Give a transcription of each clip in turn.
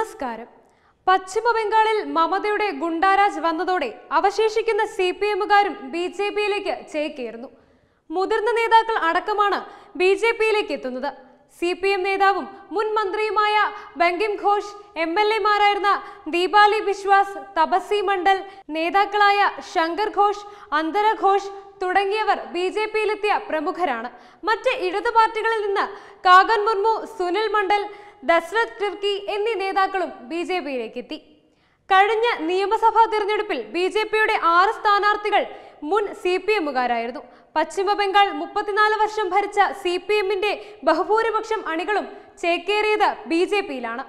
നമസ്കാരം പശ്ചിമ ബംഗാളിൽ മമതയുടെ ഗുണ്ടാരാജ് വന്നതോടെ അവശേഷിക്കുന്ന സി പി എമ്മുകാരും ബി ജെ പിയിലേക്ക് ചേക്കേറുന്നു മുതിർന്ന നേതാക്കൾ അടക്കമാണ് ബി ജെ പിയിലേക്ക് എത്തുന്നത് സി പി എം നേതാവും മുൻ മന്ത്രിയുമായ ബങ്കിം ഘോഷ് എം എൽ എമാരായിരുന്ന ദീപാലി ബിശ്വാസ് തപസി മണ്ഡൽ നേതാക്കളായ ശങ്കർ ഘോഷ് അന്തര ഘോഷ് തുടങ്ങിയവർ ബി ജെ പിയിലെത്തിയ പ്രമുഖരാണ് മറ്റ് ഇടതു പാർട്ടികളിൽ നിന്ന് കാഗൻ മുർമു സുനിൽ മണ്ഡൽ ദസ്രത് ടിർക്കി എന്നീ നേതാക്കളും ബി ജെ എത്തി കഴിഞ്ഞ നിയമസഭാ തിരഞ്ഞെടുപ്പിൽ ബി ജെ പിയുടെ ആറ് സ്ഥാനാർത്ഥികൾ മുൻ സി പി എമ്മുകാരായിരുന്നു പശ്ചിമബംഗാൾ മുപ്പത്തിനാല് വർഷം ഭരിച്ച സി പി എമ്മിന്റെ ബഹുഭൂരിപക്ഷം അണികളും ചേക്കേറിയത് ബി ജെ പിയിലാണ്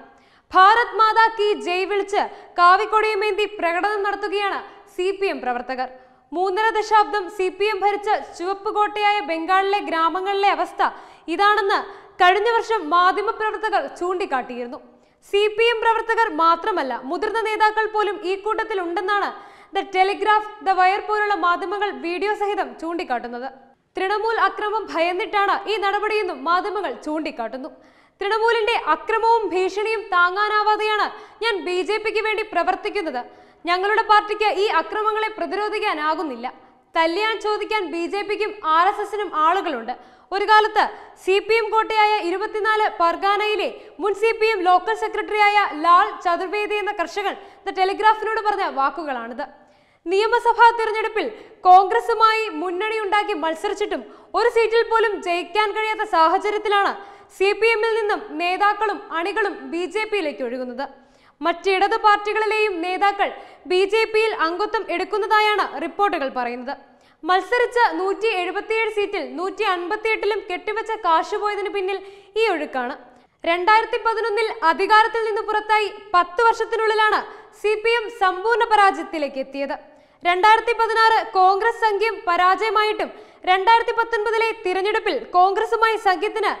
ഭാരത് മാതാ കി ജയ് വിളിച്ച് കാവിക്കൊടിയുമേന്തി പ്രകടനം നടത്തുകയാണ് സി പി എം പ്രവർത്തകർ മൂന്നര ദശാബ്ദം സി പി എം ഭരിച്ച ചുവപ്പ് കോട്ടയായ ബംഗാളിലെ ഗ്രാമങ്ങളിലെ അവസ്ഥ ഇതാണെന്ന് കഴിഞ്ഞ വർഷം മാധ്യമപ്രവർത്തകർ ചൂണ്ടിക്കാട്ടിയിരുന്നു സി പി എം പ്രവർത്തകർ മാത്രമല്ല മുതിർന്ന നേതാക്കൾ പോലും ഈ കൂട്ടത്തിൽ ഉണ്ടെന്നാണ് ദ ടെലിഗ്രാഫ് ദ വയർ പോലുള്ള മാധ്യമങ്ങൾ വീഡിയോ സഹിതം ചൂണ്ടിക്കാട്ടുന്നത് തൃണമൂൽ അക്രമം ഭയന്നിട്ടാണ് ഈ നടപടിയെന്നും മാധ്യമങ്ങൾ ചൂണ്ടിക്കാട്ടുന്നു തൃണമൂലിന്റെ അക്രമവും ഭീഷണിയും താങ്ങാനാവാതെയാണ് ഞാൻ ബി ജെ പിക്ക് വേണ്ടി പ്രവർത്തിക്കുന്നത് ഞങ്ങളുടെ പാർട്ടിക്ക് ഈ അക്രമങ്ങളെ പ്രതിരോധിക്കാനാകുന്നില്ല തല്ലിയാൻ ചോദിക്കാൻ ബി ജെ പിക്കും ആർ എസ് എസിനും ആളുകളുണ്ട് ഒരു കാലത്ത് സി പി എം കോട്ടയായ ഇരുപത്തിനാല് പർഗാനയിലെ മുൻ സി പി എം ലോക്കൽ സെക്രട്ടറിയായ ലാൽ ചതുർവേദി എന്ന കർഷകൻ ദ ടെലിഗ്രാഫിനോട് പറഞ്ഞ വാക്കുകളാണിത് നിയമസഭാ തെരഞ്ഞെടുപ്പിൽ കോൺഗ്രസുമായി ഉണ്ടാക്കി മത്സരിച്ചിട്ടും ഒരു സീറ്റിൽ പോലും ജയിക്കാൻ കഴിയാത്ത സാഹചര്യത്തിലാണ് സി പി എമ്മിൽ നിന്നും നേതാക്കളും അണികളും ബി ജെ പിയിലേക്ക് ഒഴുകുന്നത് മറ്റിടത് പാർട്ടികളിലെയും നേതാക്കൾ ബി ജെ പിയിൽ അംഗത്വം എടുക്കുന്നതായാണ് റിപ്പോർട്ടുകൾ പറയുന്നത് മത്സരിച്ച നൂറ്റി എഴുപത്തിയേഴ് സീറ്റിൽ നൂറ്റി അൻപത്തിയെട്ടിലും കെട്ടിവെച്ച കാശ് പോയതിനു പിന്നിൽ ഈ ഒഴുക്കാണ് രണ്ടായിരത്തി പതിനൊന്നിൽ അധികാരത്തിൽ നിന്ന് പുറത്തായി പത്ത് വർഷത്തിനുള്ളിലാണ് സി പി എം സമ്പൂർണ്ണ പരാജയത്തിലേക്ക് എത്തിയത് രണ്ടായിരത്തി പതിനാറ് കോൺഗ്രസ് സംഖ്യം പരാജയമായിട്ടും രണ്ടായിരത്തി പത്തൊൻപതിലെ തിരഞ്ഞെടുപ്പിൽ കോൺഗ്രസുമായി സംഖ്യത്തിന്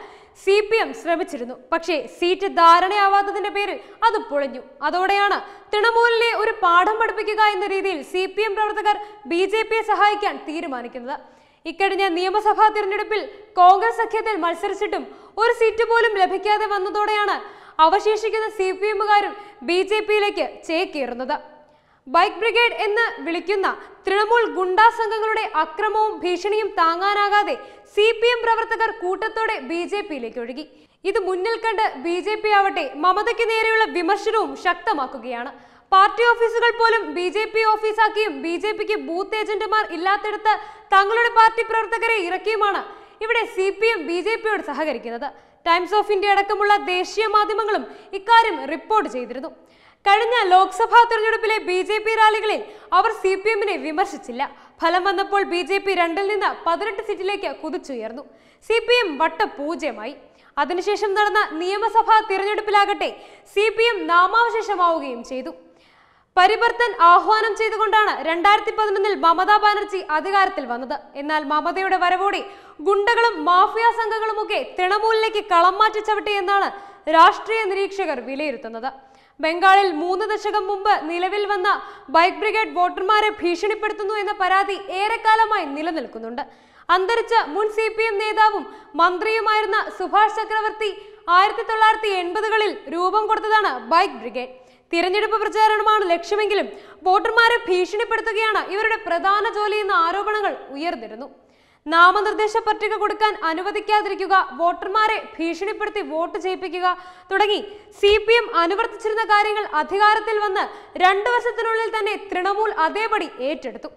സി പി എം ശ്രമിച്ചിരുന്നു പക്ഷേ സീറ്റ് ധാരണയാവാത്തതിന്റെ പേരിൽ അത് പൊളിഞ്ഞു അതോടെയാണ് തൃണമൂലിനെ ഒരു പാഠം പഠിപ്പിക്കുക എന്ന രീതിയിൽ സി പി എം പ്രവർത്തകർ ബി ജെ പിയെ സഹായിക്കാൻ തീരുമാനിക്കുന്നത് ഇക്കഴിഞ്ഞ നിയമസഭാ തിരഞ്ഞെടുപ്പിൽ കോൺഗ്രസ് സഖ്യത്തിൽ മത്സരിച്ചിട്ടും ഒരു സീറ്റ് പോലും ലഭിക്കാതെ വന്നതോടെയാണ് അവശേഷിക്കുന്ന സി പി എമ്മുകാരും ബി ജെ പിയിലേക്ക് ചേക്കേറുന്നത് ബൈക്ക് ബ്രിഗേഡ് എന്ന് വിളിക്കുന്ന തൃണമൂൽ ഗുണ്ടാ സംഘങ്ങളുടെ അക്രമവും ഭീഷണിയും താങ്ങാനാകാതെ സി പി എം പ്രവർത്തകർ കൂട്ടത്തോടെ ബി ജെ പിയിലേക്ക് ഒഴുകി ഇത് മുന്നിൽ കണ്ട് ബി ജെ പി ആവട്ടെ മമതയ്ക്ക് നേരെയുള്ള വിമർശനവും ശക്തമാക്കുകയാണ് പാർട്ടി ഓഫീസുകൾ പോലും ബി ജെ പി ഓഫീസാക്കിയും ബി ജെ പിക്ക് ബൂത്ത് ഏജന്റുമാർ ഇല്ലാത്തടത്ത് തങ്ങളുടെ പാർട്ടി പ്രവർത്തകരെ ഇറക്കിയുമാണ് ഇവിടെ C P M B J പിയോട് സഹകരിക്കുന്നത് ടൈംസ് ഓഫ് ഇന്ത്യ അടക്കമുള്ള ദേശീയ മാധ്യമങ്ങളും ഇക്കാര്യം റിപ്പോർട്ട് ചെയ്തിരുന്നു കഴിഞ്ഞ ലോക്സഭാ തെരഞ്ഞെടുപ്പിലെ ബി ജെ പി റാലികളിൽ അവർ സി പി എമ്മിനെ വിമർശിച്ചില്ല ഫലം വന്നപ്പോൾ ബി ജെ പി രണ്ടിൽ നിന്ന് പതിനെട്ട് സീറ്റിലേക്ക് കുതിച്ചുയർന്നു സി പി എം വട്ടപൂജ്യമായി അതിനുശേഷം നടന്ന നിയമസഭാ തിരഞ്ഞെടുപ്പിലാകട്ടെ സി പി എം നാമാവശേഷമാവുകയും ചെയ്തു പരിവർത്തൻ ആഹ്വാനം ചെയ്തുകൊണ്ടാണ് രണ്ടായിരത്തി പതിനൊന്നിൽ മമതാ ബാനർജി അധികാരത്തിൽ വന്നത് എന്നാൽ മമതയുടെ വരവോടെ ഗുണ്ടകളും മാഫിയ സംഘങ്ങളുമൊക്കെ തൃണമൂലിലേക്ക് കളം മാറ്റി എന്നാണ് രാഷ്ട്രീയ നിരീക്ഷകർ വിലയിരുത്തുന്നത് ബംഗാളിൽ മൂന്ന് ദശകം മുമ്പ് നിലവിൽ വന്ന ബൈക്ക് ബ്രിഗേഡ് വോട്ടർമാരെ ഭീഷണിപ്പെടുത്തുന്നു എന്ന പരാതി ഏറെക്കാലമായി നിലനിൽക്കുന്നുണ്ട് അന്തരിച്ച മുൻ സി പി എം നേതാവും മന്ത്രിയുമായിരുന്ന സുഭാഷ് ചക്രവർത്തി ആയിരത്തി തൊള്ളായിരത്തി എൺപതുകളിൽ രൂപം കൊടുത്തതാണ് ബൈക്ക് ബ്രിഗേഡ് തിരഞ്ഞെടുപ്പ് പ്രചാരണമാണ് ലക്ഷ്യമെങ്കിലും വോട്ടർമാരെ ഭീഷണിപ്പെടുത്തുകയാണ് ഇവരുടെ പ്രധാന ജോലി എന്ന ആരോപണങ്ങൾ ഉയർന്നിരുന്നു നാമനിർദ്ദേശ പത്രിക കൊടുക്കാൻ അനുവദിക്കാതിരിക്കുക വോട്ടർമാരെ ഭീഷണിപ്പെടുത്തി വോട്ട് ചെയ്യിപ്പിക്കുക തുടങ്ങി സി പി എം അനുവർത്തിച്ചിരുന്ന കാര്യങ്ങൾ അധികാരത്തിൽ വന്ന് രണ്ടു വർഷത്തിനുള്ളിൽ തന്നെ തൃണമൂൽ അതേപടി ഏറ്റെടുത്തു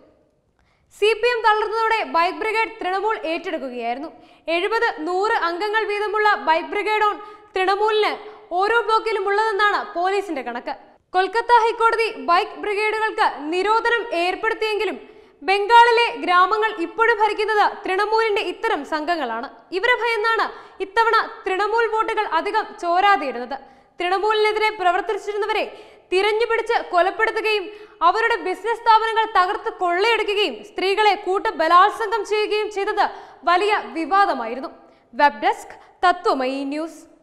സി പി എം തളർന്നതോടെ ബൈക്ക് ബ്രിഗേഡ് തൃണമൂൽ ഏറ്റെടുക്കുകയായിരുന്നു എഴുപത് നൂറ് അംഗങ്ങൾ വീതമുള്ള ബൈക്ക് ബ്രിഗേഡ് ഓൺ തൃണമൂലിന് ഓരോ ബ്ലോക്കിലും ഉള്ളതെന്നാണ് പോലീസിന്റെ കണക്ക് കൊൽക്കത്ത ഹൈക്കോടതി ബൈക്ക് ബ്രിഗേഡുകൾക്ക് നിരോധനം ഏർപ്പെടുത്തിയെങ്കിലും ബംഗാളിലെ ഗ്രാമങ്ങൾ ഇപ്പോഴും ഭരിക്കുന്നത് തൃണമൂലിന്റെ ഇത്തരം സംഘങ്ങളാണ് ഇവരെ ഭയന്നാണ് ഇത്തവണ തൃണമൂൽ വോട്ടുകൾ അധികം ചോരാതെയിരുന്നത് തൃണമൂലിനെതിരെ പ്രവർത്തിച്ചിരുന്നവരെ തിരഞ്ഞുപിടിച്ച് കൊലപ്പെടുത്തുകയും അവരുടെ ബിസിനസ് സ്ഥാപനങ്ങൾ തകർത്ത് കൊള്ളയെടുക്കുകയും സ്ത്രീകളെ കൂട്ട ബലാത്സംഗം ചെയ്യുകയും ചെയ്തത് വലിയ വിവാദമായിരുന്നു വെബ് ഡെസ്ക് തത്വമയി ന്യൂസ്